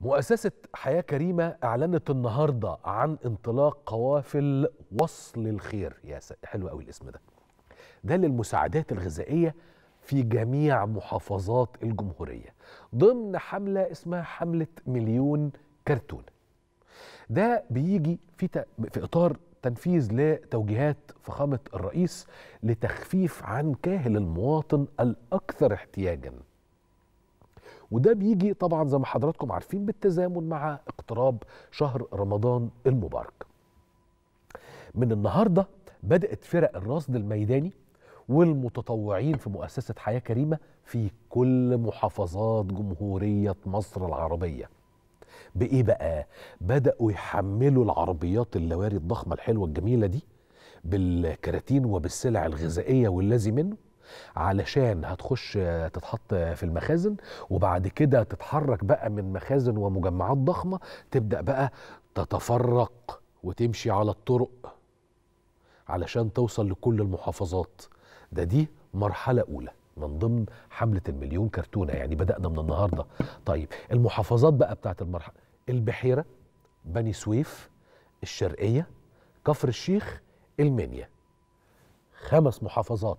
مؤسسة حياة كريمة أعلنت النهاردة عن انطلاق قوافل وصل الخير يا حلو قوي الاسم ده ده للمساعدات الغذائية في جميع محافظات الجمهورية ضمن حملة اسمها حملة مليون كرتون ده بيجي في, ت... في إطار تنفيذ لتوجيهات فخامة الرئيس لتخفيف عن كاهل المواطن الأكثر احتياجاً وده بيجي طبعا زي ما حضراتكم عارفين بالتزامن مع اقتراب شهر رمضان المبارك من النهارده بدأت فرق الرصد الميداني والمتطوعين في مؤسسة حياة كريمة في كل محافظات جمهورية مصر العربية بإيه بقى؟ بدأوا يحملوا العربيات اللواري الضخمة الحلوة الجميلة دي بالكراتين وبالسلع الغذائية والذي منه علشان هتخش تتحط في المخازن وبعد كده تتحرك بقى من مخازن ومجمعات ضخمه تبدا بقى تتفرق وتمشي على الطرق علشان توصل لكل المحافظات ده دي مرحله اولى من ضمن حمله المليون كرتونه يعني بدانا من النهارده طيب المحافظات بقى بتاعت المرحله البحيره بني سويف الشرقيه كفر الشيخ المنيا خمس محافظات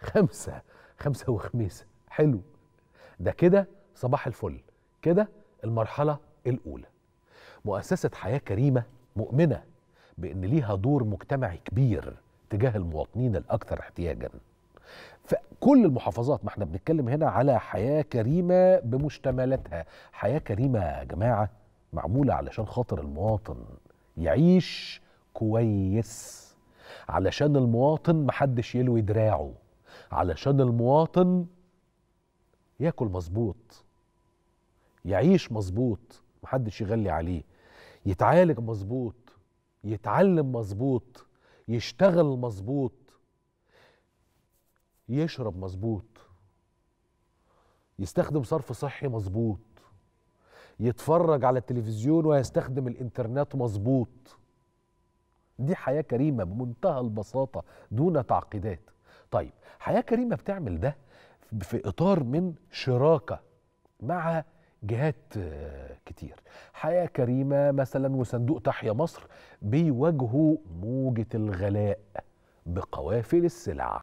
خمسة خمسة وخميس حلو ده كده صباح الفل كده المرحلة الأولى مؤسسة حياة كريمة مؤمنة بأن ليها دور مجتمعي كبير تجاه المواطنين الأكثر احتياجا فكل المحافظات ما احنا بنتكلم هنا على حياة كريمة بمشتملاتها حياة كريمة يا جماعة معمولة علشان خاطر المواطن يعيش كويس علشان المواطن محدش يلوي دراعه علشان المواطن ياكل مظبوط يعيش مظبوط محدش يغلي عليه يتعالج مظبوط يتعلم مظبوط يشتغل مظبوط يشرب مظبوط يستخدم صرف صحي مظبوط يتفرج على التلفزيون ويستخدم الانترنت مظبوط دي حياه كريمه بمنتهى البساطه دون تعقيدات طيب حياه كريمه بتعمل ده في اطار من شراكه مع جهات آه، كتير حياة كريمة مثلا وصندوق تحيا مصر بيواجهوا موجة الغلاء بقوافل السلع